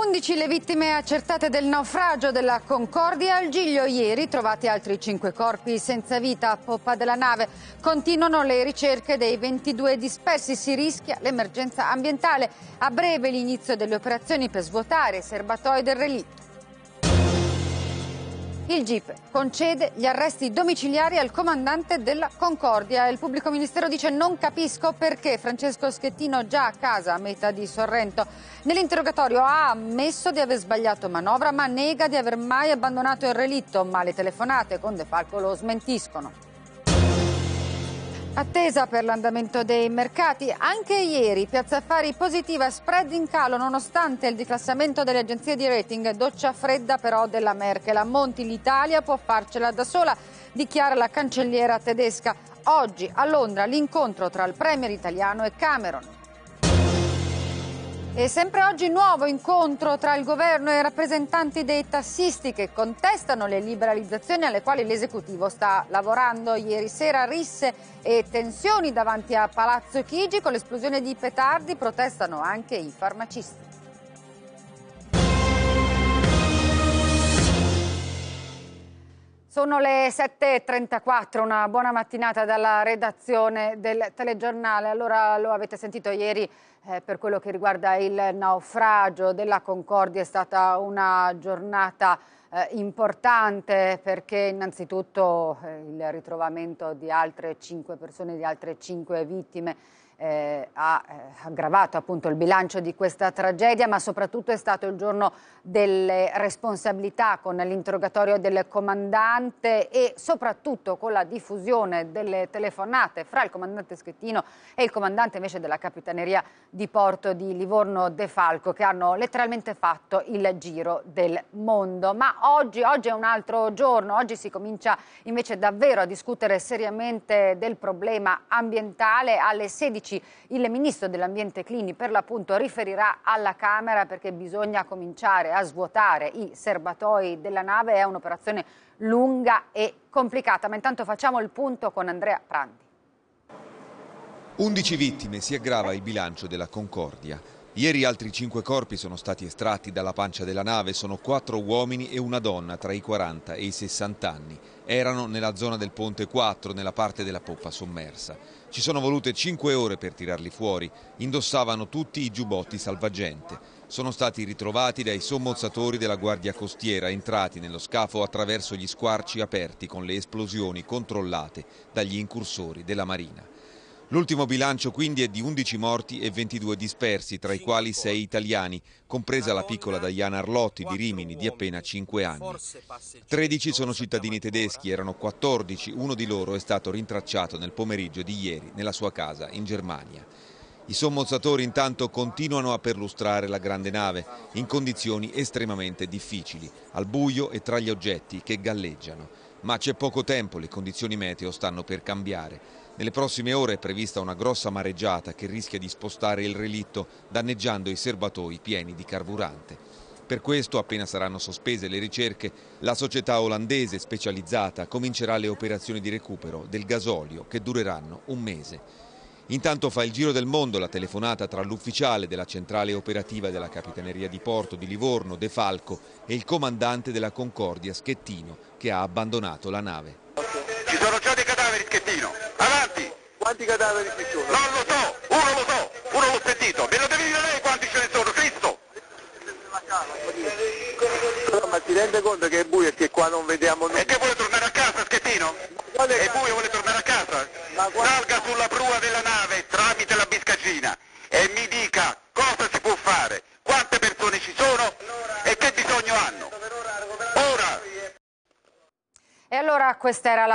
11 le vittime accertate del naufragio della Concordia al Giglio ieri, trovati altri 5 corpi senza vita a poppa della nave. Continuano le ricerche dei 22 dispersi, si rischia l'emergenza ambientale. A breve l'inizio delle operazioni per svuotare i serbatoi del relitto. Il GIP concede gli arresti domiciliari al comandante della Concordia. Il pubblico ministero dice non capisco perché Francesco Schettino già a casa a metà di Sorrento. Nell'interrogatorio ha ammesso di aver sbagliato manovra ma nega di aver mai abbandonato il relitto, ma le telefonate con De Falco lo smentiscono. Attesa per l'andamento dei mercati, anche ieri Piazza Affari positiva, spread in calo nonostante il declassamento delle agenzie di rating, doccia fredda però della Merkel. A Monti l'Italia può farcela da sola, dichiara la cancelliera tedesca. Oggi a Londra l'incontro tra il premier italiano e Cameron. E sempre oggi nuovo incontro tra il governo e i rappresentanti dei tassisti che contestano le liberalizzazioni alle quali l'esecutivo sta lavorando. Ieri sera risse e tensioni davanti a Palazzo Chigi con l'esplosione di petardi protestano anche i farmacisti. Sono le 7.34, una buona mattinata dalla redazione del telegiornale. Allora lo avete sentito ieri eh, per quello che riguarda il naufragio della Concordia, è stata una giornata eh, importante perché innanzitutto eh, il ritrovamento di altre 5 persone, di altre 5 vittime eh, ha eh, aggravato appunto il bilancio di questa tragedia, ma soprattutto è stato il giorno delle responsabilità con l'interrogatorio del comandante e soprattutto con la diffusione delle telefonate fra il comandante Schettino e il comandante invece della capitaneria di porto di Livorno De Falco che hanno letteralmente fatto il giro del mondo. Ma oggi, oggi è un altro giorno, oggi si comincia invece davvero a discutere seriamente del problema ambientale alle 16 15 il ministro dell'ambiente Clini per l'appunto riferirà alla Camera perché bisogna cominciare a svuotare i serbatoi della nave, è un'operazione lunga e complicata, ma intanto facciamo il punto con Andrea Prandi. 11 vittime si aggrava il bilancio della Concordia. Ieri altri cinque corpi sono stati estratti dalla pancia della nave, sono quattro uomini e una donna tra i 40 e i 60 anni erano nella zona del Ponte 4, nella parte della poppa sommersa. Ci sono volute 5 ore per tirarli fuori, indossavano tutti i giubbotti salvagente. Sono stati ritrovati dai sommozzatori della Guardia Costiera entrati nello scafo attraverso gli squarci aperti con le esplosioni controllate dagli incursori della Marina. L'ultimo bilancio quindi è di 11 morti e 22 dispersi, tra i quali 6 italiani, compresa la piccola Diana Arlotti di Rimini di appena 5 anni. 13 sono cittadini tedeschi, erano 14, uno di loro è stato rintracciato nel pomeriggio di ieri nella sua casa in Germania. I sommozzatori intanto continuano a perlustrare la grande nave in condizioni estremamente difficili, al buio e tra gli oggetti che galleggiano. Ma c'è poco tempo, le condizioni meteo stanno per cambiare. Nelle prossime ore è prevista una grossa mareggiata che rischia di spostare il relitto, danneggiando i serbatoi pieni di carburante. Per questo, appena saranno sospese le ricerche, la società olandese specializzata comincerà le operazioni di recupero del gasolio che dureranno un mese. Intanto fa il giro del mondo la telefonata tra l'ufficiale della centrale operativa della Capitaneria di Porto di Livorno, De Falco, e il comandante della Concordia, Schettino, che ha abbandonato la nave. Ci sono già dei cadaveri, Schettino. Avanti! Quanti cadaveri ci sono? Non lo so, uno lo so, uno l'ho sentito. Me lo devi dire lei quanti ce ne sono, Cristo! Ma si rende conto che è buio e che qua non vediamo nulla.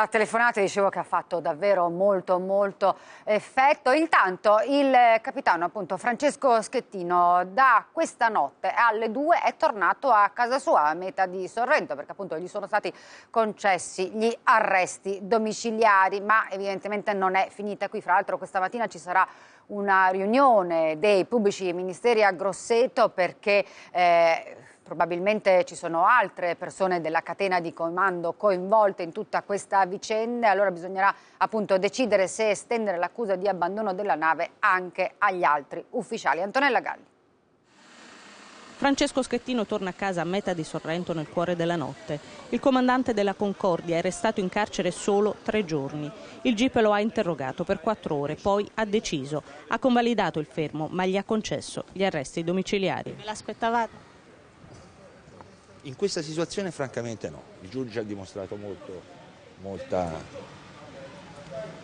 sua telefonata dicevo che ha fatto davvero molto molto effetto. Intanto il capitano appunto Francesco Schettino da questa notte alle 2 è tornato a casa sua a metà di Sorrento perché appunto gli sono stati concessi gli arresti domiciliari ma evidentemente non è finita qui. Fra l'altro questa mattina ci sarà una riunione dei pubblici ministeri a Grosseto perché... Eh, probabilmente ci sono altre persone della catena di comando coinvolte in tutta questa vicenda, allora bisognerà appunto decidere se estendere l'accusa di abbandono della nave anche agli altri ufficiali. Antonella Galli. Francesco Schettino torna a casa a meta di Sorrento nel cuore della notte. Il comandante della Concordia è restato in carcere solo tre giorni. Il GIP lo ha interrogato per quattro ore, poi ha deciso. Ha convalidato il fermo, ma gli ha concesso gli arresti domiciliari. Me l'aspettavate? In questa situazione francamente no, il giudice ha dimostrato molto, molta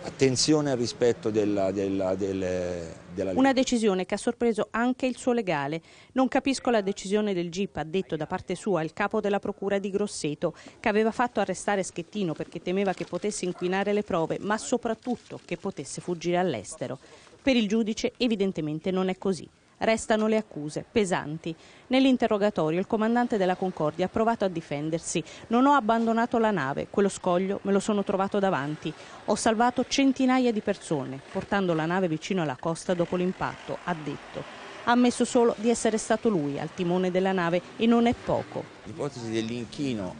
attenzione al rispetto della, della, delle, della Una decisione che ha sorpreso anche il suo legale. Non capisco la decisione del GIP, ha detto da parte sua il capo della procura di Grosseto, che aveva fatto arrestare Schettino perché temeva che potesse inquinare le prove, ma soprattutto che potesse fuggire all'estero. Per il giudice evidentemente non è così. Restano le accuse, pesanti. Nell'interrogatorio il comandante della Concordia ha provato a difendersi. Non ho abbandonato la nave, quello scoglio me lo sono trovato davanti. Ho salvato centinaia di persone, portando la nave vicino alla costa dopo l'impatto, ha detto ha ammesso solo di essere stato lui al timone della nave e non è poco. L'ipotesi dell'inchino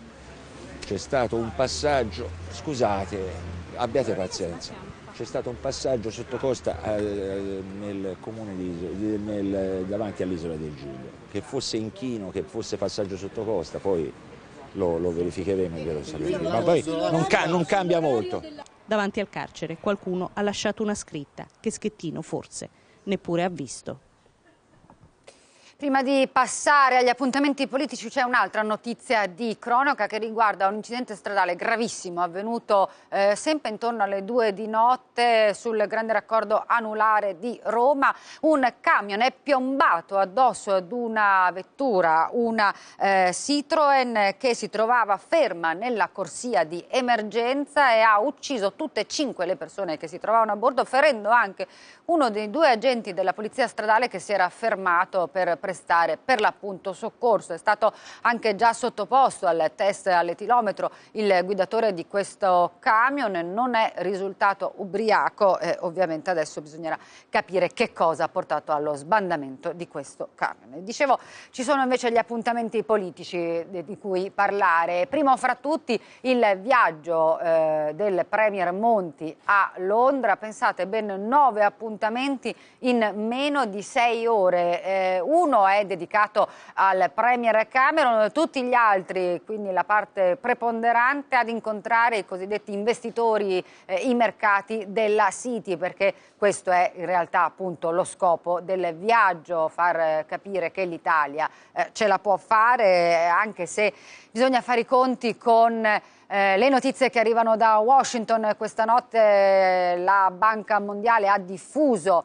c'è stato un passaggio, scusate, abbiate pazienza c'è stato un passaggio sotto costa nel comune di, nel, davanti all'isola del Giglio, che fosse inchino, che fosse passaggio sotto costa, poi lo, lo verificheremo e ve lo sapremo. Ma poi diciamo non, ca non cambia molto. Davanti al carcere qualcuno ha lasciato una scritta che Schettino forse neppure ha visto. Prima di passare agli appuntamenti politici c'è un'altra notizia di cronaca che riguarda un incidente stradale gravissimo avvenuto eh, sempre intorno alle due di notte sul grande raccordo anulare di Roma. Un camion è piombato addosso ad una vettura, una eh, Citroen che si trovava ferma nella corsia di emergenza e ha ucciso tutte e cinque le persone che si trovavano a bordo, ferendo anche uno dei due agenti della polizia stradale che si era fermato per prestare per l'appunto soccorso. È stato anche già sottoposto al test all'etilometro il guidatore di questo camion, non è risultato ubriaco e ovviamente adesso bisognerà capire che cosa ha portato allo sbandamento di questo camion. Dicevo, ci sono invece gli appuntamenti politici di cui parlare. Primo fra tutti il viaggio eh, del Premier Monti a Londra, pensate ben nove appuntamenti in meno di sei ore, eh, uno uno è dedicato al Premier Cameron, tutti gli altri, quindi la parte preponderante, ad incontrare i cosiddetti investitori, eh, i mercati della City, perché questo è in realtà appunto lo scopo del viaggio, far eh, capire che l'Italia eh, ce la può fare, eh, anche se bisogna fare i conti con... Eh, le notizie che arrivano da Washington questa notte eh, la Banca Mondiale ha diffuso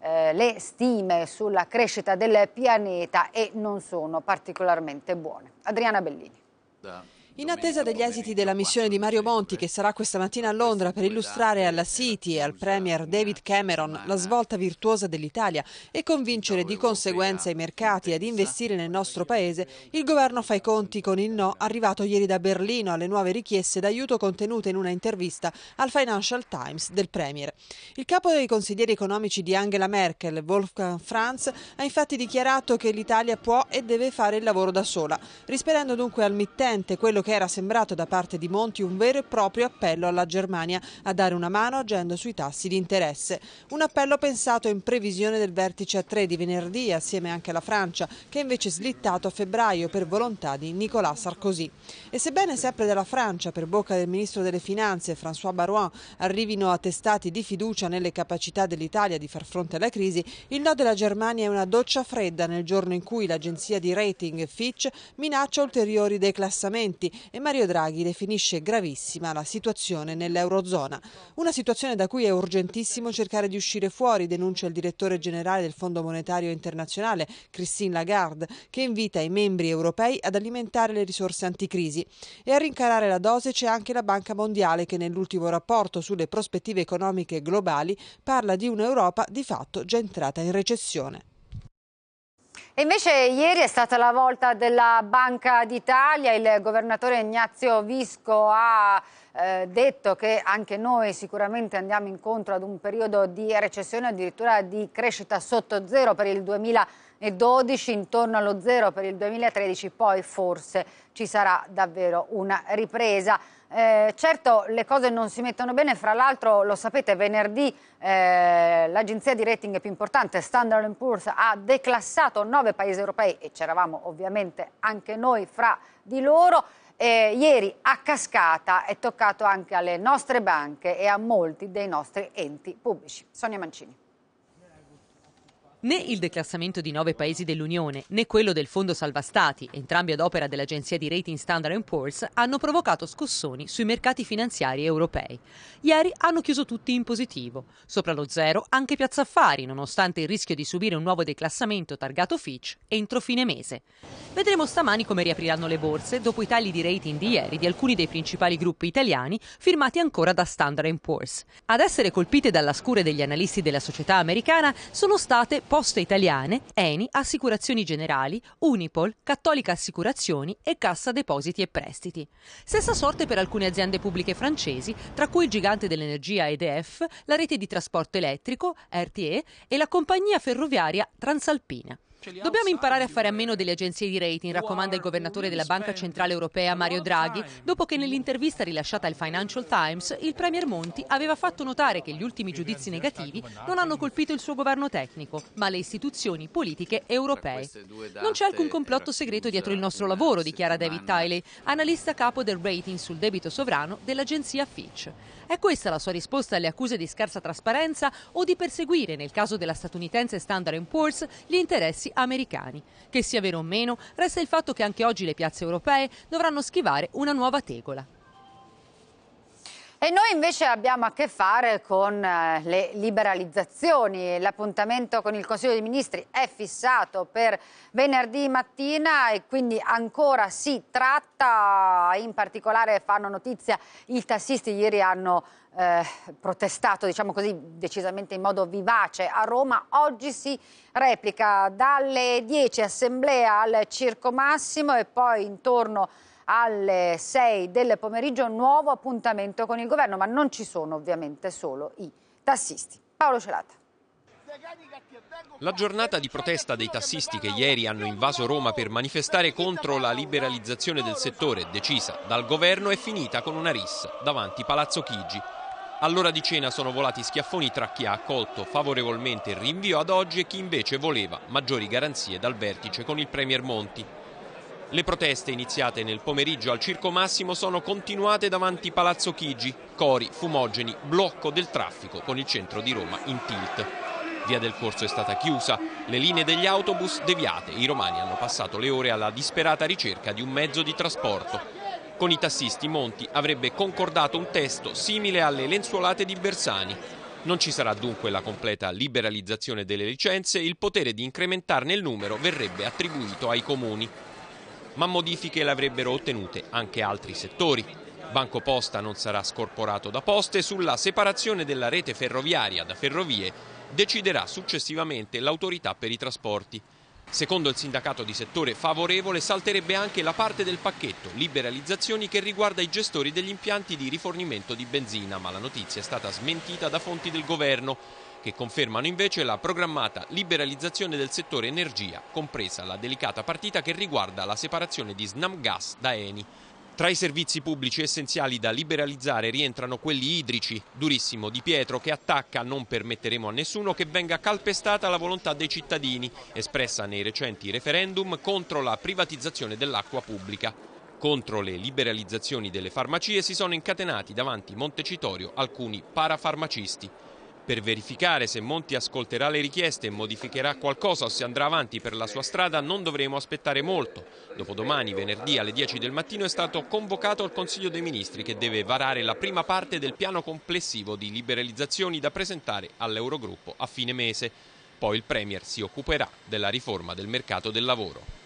eh, le stime sulla crescita del pianeta e non sono particolarmente buone. Adriana Bellini. Da. In attesa degli esiti della missione di Mario Monti, che sarà questa mattina a Londra per illustrare alla City e al Premier David Cameron la svolta virtuosa dell'Italia e convincere di conseguenza i mercati ad investire nel nostro paese, il governo fa i conti con il no arrivato ieri da Berlino alle nuove richieste d'aiuto contenute in una intervista al Financial Times del Premier. Il capo dei consiglieri economici di Angela Merkel, Wolfgang Franz, ha infatti dichiarato che l'Italia può e deve fare il lavoro da sola, rispedendo dunque al mittente quello che che era sembrato da parte di Monti un vero e proprio appello alla Germania a dare una mano agendo sui tassi di interesse. Un appello pensato in previsione del vertice a tre di venerdì assieme anche alla Francia, che è invece slittato a febbraio per volontà di Nicolas Sarkozy. E sebbene sempre dalla Francia, per bocca del ministro delle Finanze François Barouin, arrivino attestati di fiducia nelle capacità dell'Italia di far fronte alla crisi, il no della Germania è una doccia fredda nel giorno in cui l'agenzia di rating Fitch minaccia ulteriori declassamenti e Mario Draghi definisce gravissima la situazione nell'Eurozona. Una situazione da cui è urgentissimo cercare di uscire fuori, denuncia il direttore generale del Fondo Monetario Internazionale, Christine Lagarde, che invita i membri europei ad alimentare le risorse anticrisi. E a rincarare la dose c'è anche la Banca Mondiale che nell'ultimo rapporto sulle prospettive economiche globali parla di un'Europa di fatto già entrata in recessione. E invece ieri è stata la volta della Banca d'Italia, il governatore Ignazio Visco ha eh, detto che anche noi sicuramente andiamo incontro ad un periodo di recessione, addirittura di crescita sotto zero per il 2012, intorno allo zero per il 2013, poi forse ci sarà davvero una ripresa. Eh, certo le cose non si mettono bene, fra l'altro lo sapete, venerdì eh, l'agenzia di rating più importante, Standard Poor's, ha declassato nove paesi europei e c'eravamo ovviamente anche noi fra di loro. Eh, ieri a cascata è toccato anche alle nostre banche e a molti dei nostri enti pubblici. Sonia Mancini. Né il declassamento di nove paesi dell'Unione né quello del Fondo Salva Stati, entrambi ad opera dell'agenzia di rating Standard Poor's, hanno provocato scossoni sui mercati finanziari europei. Ieri hanno chiuso tutti in positivo. Sopra lo zero anche Piazza Affari, nonostante il rischio di subire un nuovo declassamento targato Fitch entro fine mese. Vedremo stamani come riapriranno le borse dopo i tagli di rating di ieri di alcuni dei principali gruppi italiani firmati ancora da Standard Poor's. Ad essere colpite dalla scure degli analisti della società americana sono state Poste Italiane, Eni, Assicurazioni Generali, Unipol, Cattolica Assicurazioni e Cassa Depositi e Prestiti. Stessa sorte per alcune aziende pubbliche francesi, tra cui il gigante dell'energia EDF, la rete di trasporto elettrico, RTE, e la compagnia ferroviaria Transalpina. Dobbiamo imparare a fare a eh. meno delle agenzie di rating, raccomanda il governatore della Banca Centrale Europea Mario Draghi, dopo che nell'intervista rilasciata al Financial Times il Premier Monti aveva fatto notare che gli ultimi giudizi negativi non hanno colpito il suo governo tecnico, ma le istituzioni politiche europee. Non c'è alcun complotto segreto dietro il nostro lavoro, dichiara David Tiley, analista capo del rating sul debito sovrano dell'agenzia Fitch. È questa la sua risposta alle accuse di scarsa trasparenza o di perseguire, nel caso della statunitense Standard Poor's, gli interessi americani. Che sia vero o meno, resta il fatto che anche oggi le piazze europee dovranno schivare una nuova tegola. E noi invece abbiamo a che fare con eh, le liberalizzazioni. L'appuntamento con il Consiglio dei Ministri è fissato per venerdì mattina e quindi ancora si tratta, in particolare fanno notizia i tassisti ieri hanno eh, protestato, diciamo così, decisamente in modo vivace a Roma. Oggi si replica dalle 10 assemblea al Circo Massimo e poi intorno alle 6 del pomeriggio un nuovo appuntamento con il governo, ma non ci sono ovviamente solo i tassisti. Paolo Celata. La giornata di protesta dei tassisti che ieri hanno invaso Roma per manifestare contro la liberalizzazione del settore decisa dal governo è finita con una rissa davanti Palazzo Chigi. All'ora di cena sono volati schiaffoni tra chi ha accolto favorevolmente il rinvio ad oggi e chi invece voleva maggiori garanzie dal vertice con il Premier Monti. Le proteste iniziate nel pomeriggio al Circo Massimo sono continuate davanti Palazzo Chigi, cori, fumogeni, blocco del traffico con il centro di Roma in tilt. Via del Corso è stata chiusa, le linee degli autobus deviate, i romani hanno passato le ore alla disperata ricerca di un mezzo di trasporto. Con i tassisti Monti avrebbe concordato un testo simile alle lenzuolate di Bersani, non ci sarà dunque la completa liberalizzazione delle licenze, il potere di incrementarne il numero verrebbe attribuito ai comuni ma modifiche le avrebbero ottenute anche altri settori. Banco Posta non sarà scorporato da poste, sulla separazione della rete ferroviaria da ferrovie deciderà successivamente l'autorità per i trasporti. Secondo il sindacato di settore favorevole salterebbe anche la parte del pacchetto liberalizzazioni che riguarda i gestori degli impianti di rifornimento di benzina, ma la notizia è stata smentita da fonti del governo che confermano invece la programmata liberalizzazione del settore energia, compresa la delicata partita che riguarda la separazione di Snamgas da Eni. Tra i servizi pubblici essenziali da liberalizzare rientrano quelli idrici, durissimo di Pietro che attacca non permetteremo a nessuno che venga calpestata la volontà dei cittadini, espressa nei recenti referendum contro la privatizzazione dell'acqua pubblica. Contro le liberalizzazioni delle farmacie si sono incatenati davanti Montecitorio alcuni parafarmacisti. Per verificare se Monti ascolterà le richieste e modificherà qualcosa o se andrà avanti per la sua strada non dovremo aspettare molto. Dopodomani, venerdì alle 10 del mattino, è stato convocato il Consiglio dei Ministri che deve varare la prima parte del piano complessivo di liberalizzazioni da presentare all'Eurogruppo a fine mese. Poi il Premier si occuperà della riforma del mercato del lavoro.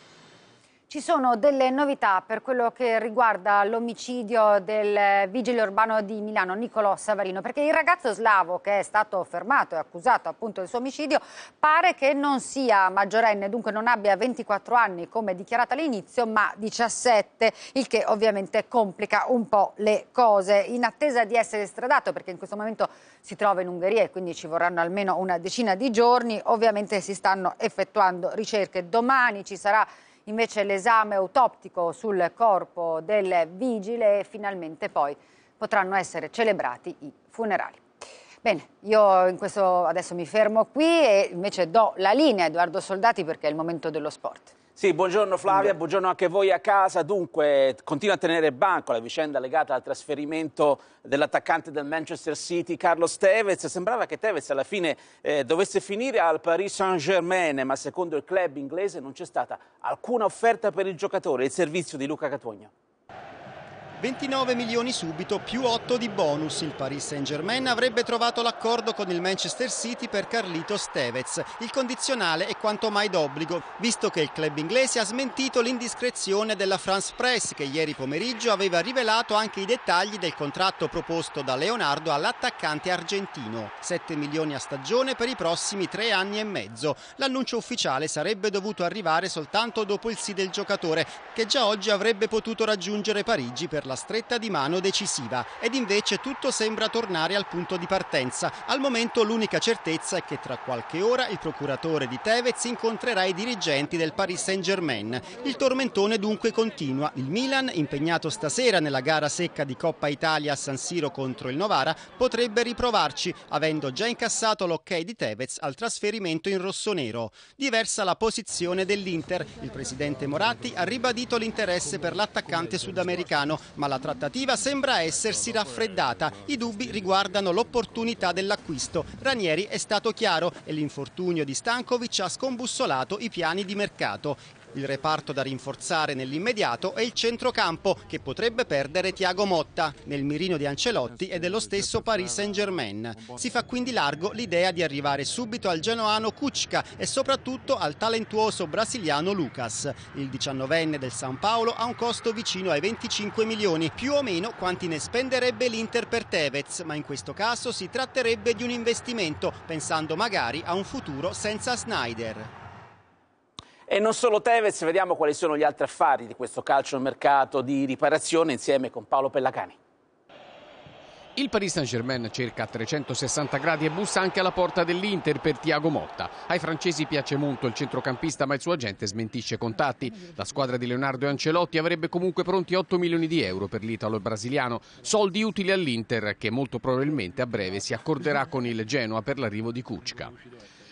Ci sono delle novità per quello che riguarda l'omicidio del vigile urbano di Milano, Niccolò Savarino, perché il ragazzo slavo che è stato fermato e accusato appunto del suo omicidio pare che non sia maggiorenne, dunque non abbia 24 anni come dichiarato all'inizio, ma 17, il che ovviamente complica un po' le cose. In attesa di essere stradato, perché in questo momento si trova in Ungheria e quindi ci vorranno almeno una decina di giorni, ovviamente si stanno effettuando ricerche. Domani ci sarà Invece l'esame autoptico sul corpo del vigile e finalmente poi potranno essere celebrati i funerali. Bene, io questo, adesso mi fermo qui e invece do la linea a Edoardo Soldati perché è il momento dello sport. Sì, buongiorno Flavia, buongiorno anche a voi a casa. Dunque, continua a tenere banco la vicenda legata al trasferimento dell'attaccante del Manchester City, Carlos Tevez. Sembrava che Tevez alla fine eh, dovesse finire al Paris Saint-Germain, ma secondo il club inglese non c'è stata alcuna offerta per il giocatore. Il servizio di Luca Catogno. 29 milioni subito più 8 di bonus. Il Paris Saint-Germain avrebbe trovato l'accordo con il Manchester City per Carlito Stevez. Il condizionale è quanto mai d'obbligo, visto che il club inglese ha smentito l'indiscrezione della France Press che ieri pomeriggio aveva rivelato anche i dettagli del contratto proposto da Leonardo all'attaccante argentino. 7 milioni a stagione per i prossimi tre anni e mezzo. L'annuncio ufficiale sarebbe dovuto arrivare soltanto dopo il sì del giocatore, che già oggi avrebbe potuto raggiungere Parigi per la la stretta di mano decisiva ed invece tutto sembra tornare al punto di partenza. Al momento l'unica certezza è che tra qualche ora il procuratore di Tevez incontrerà i dirigenti del Paris Saint-Germain. Il tormentone dunque continua. Il Milan, impegnato stasera nella gara secca di Coppa Italia a San Siro contro il Novara, potrebbe riprovarci, avendo già incassato l'ok di Tevez al trasferimento in rossonero. Diversa la posizione dell'Inter. Il presidente Moratti ha ribadito l'interesse per l'attaccante sudamericano, ma ma la trattativa sembra essersi raffreddata. I dubbi riguardano l'opportunità dell'acquisto. Ranieri è stato chiaro e l'infortunio di Stankovic ha scombussolato i piani di mercato il reparto da rinforzare nell'immediato è il centrocampo che potrebbe perdere Tiago Motta nel mirino di Ancelotti e dello stesso Paris Saint-Germain. Si fa quindi largo l'idea di arrivare subito al genoano Kuczka e soprattutto al talentuoso brasiliano Lucas. Il 19enne del San Paolo ha un costo vicino ai 25 milioni, più o meno quanti ne spenderebbe l'Inter per Tevez, ma in questo caso si tratterebbe di un investimento, pensando magari a un futuro senza Snyder. E non solo Tevez, vediamo quali sono gli altri affari di questo calcio mercato di riparazione insieme con Paolo Pellacani. Il Paris Saint-Germain cerca a 360 gradi e bussa anche alla porta dell'Inter per Tiago Motta. Ai francesi piace molto il centrocampista, ma il suo agente smentisce contatti. La squadra di Leonardo Ancelotti avrebbe comunque pronti 8 milioni di euro per l'italo brasiliano, soldi utili all'Inter che molto probabilmente a breve si accorderà con il Genoa per l'arrivo di Kuczka.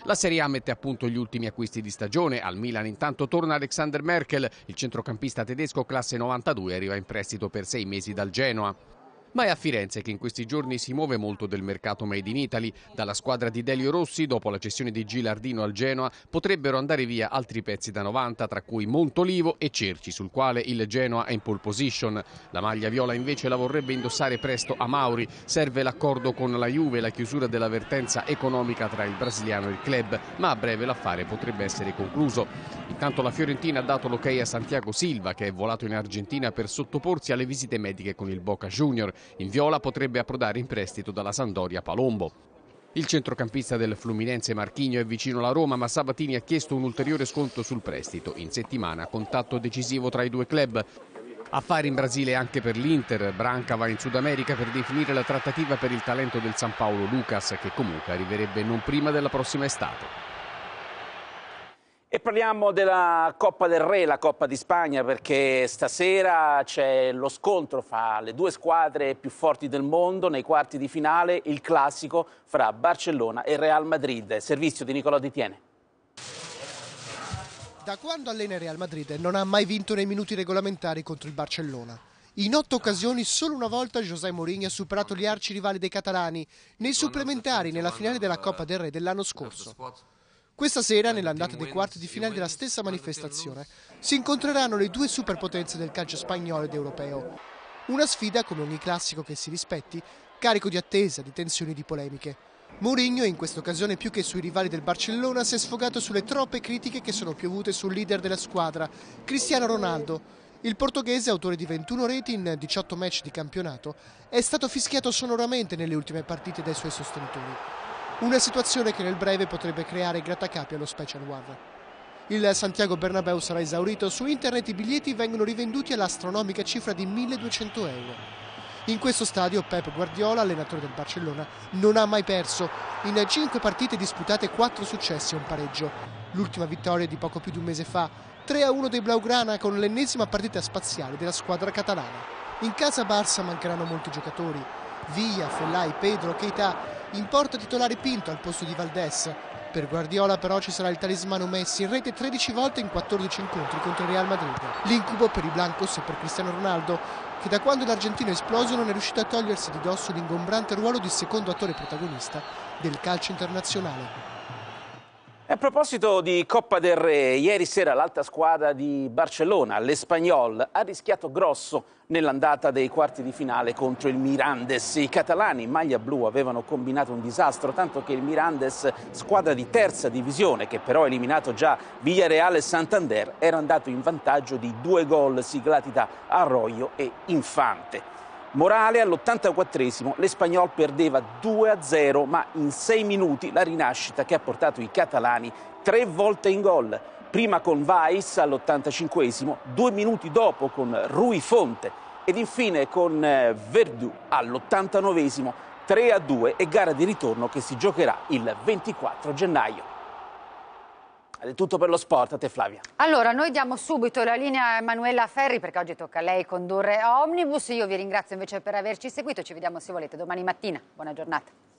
La Serie A mette a punto gli ultimi acquisti di stagione. Al Milan intanto torna Alexander Merkel, il centrocampista tedesco classe 92 arriva in prestito per sei mesi dal Genoa. Ma è a Firenze che in questi giorni si muove molto del mercato Made in Italy. Dalla squadra di Delio Rossi, dopo la cessione di Gilardino al Genoa, potrebbero andare via altri pezzi da 90, tra cui Montolivo e Cerci, sul quale il Genoa è in pole position. La maglia viola invece la vorrebbe indossare presto a Mauri. Serve l'accordo con la Juve e la chiusura dell'avvertenza economica tra il brasiliano e il club, ma a breve l'affare potrebbe essere concluso. Intanto la Fiorentina ha dato l'ok a Santiago Silva, che è volato in Argentina per sottoporsi alle visite mediche con il Boca Junior. In viola potrebbe approdare in prestito dalla Sandoria Palombo. Il centrocampista del Fluminense Marchigno è vicino alla Roma, ma Sabatini ha chiesto un ulteriore sconto sul prestito. In settimana contatto decisivo tra i due club. Affari in Brasile anche per l'Inter, Branca va in Sud America per definire la trattativa per il talento del San Paolo Lucas che comunque arriverebbe non prima della prossima estate. E parliamo della Coppa del Re, la Coppa di Spagna, perché stasera c'è lo scontro fra le due squadre più forti del mondo nei quarti di finale, il classico fra Barcellona e Real Madrid. Servizio di Nicolò Di Tiene. Da quando allena Real Madrid non ha mai vinto nei minuti regolamentari contro il Barcellona. In otto occasioni solo una volta José Mourinho ha superato gli arci rivali dei catalani, nei supplementari nella finale della Coppa del Re dell'anno scorso. Questa sera, nell'andata dei quarti di finale della stessa manifestazione, si incontreranno le due superpotenze del calcio spagnolo ed europeo. Una sfida, come ogni classico che si rispetti, carico di attesa, di tensioni e di polemiche. Mourinho, in questa occasione più che sui rivali del Barcellona, si è sfogato sulle troppe critiche che sono piovute sul leader della squadra, Cristiano Ronaldo, il portoghese, autore di 21 reti in 18 match di campionato, è stato fischiato sonoramente nelle ultime partite dai suoi sostenitori. Una situazione che nel breve potrebbe creare grattacapi allo Special One. Il Santiago Bernabeu sarà esaurito, su internet i biglietti vengono rivenduti all'astronomica cifra di 1200 euro. In questo stadio Pep Guardiola, allenatore del Barcellona, non ha mai perso. In cinque partite disputate quattro successi e un pareggio. L'ultima vittoria di poco più di un mese fa, 3-1 dei Blaugrana con l'ennesima partita spaziale della squadra catalana. In casa Barça mancheranno molti giocatori. Via, Fellai, Pedro, Keita in porta titolare Pinto al posto di Valdés. Per Guardiola però ci sarà il talismano Messi in rete 13 volte in 14 incontri contro il Real Madrid. L'incubo per i Blancos e per Cristiano Ronaldo, che da quando l'argentino è esploso non è riuscito a togliersi di dosso l'ingombrante ruolo di secondo attore protagonista del calcio internazionale. A proposito di Coppa del Re, ieri sera l'alta squadra di Barcellona, l'Espagnol, ha rischiato grosso nell'andata dei quarti di finale contro il Mirandes. I catalani in maglia blu avevano combinato un disastro, tanto che il Mirandes, squadra di terza divisione, che però ha eliminato già Villareal e Santander, era andato in vantaggio di due gol siglati da Arroyo e Infante. Morale all84 l'Espagnol perdeva 2-0, ma in 6 minuti la rinascita che ha portato i catalani tre volte in gol. Prima con Weiss all85 due minuti dopo con Rui Fonte ed infine con eh, Verdù all'89esimo, 3-2 e gara di ritorno che si giocherà il 24 gennaio è Tutto per lo sport, a te Flavia. Allora, noi diamo subito la linea a Emanuela Ferri perché oggi tocca a lei condurre Omnibus. Io vi ringrazio invece per averci seguito, ci vediamo se volete domani mattina. Buona giornata.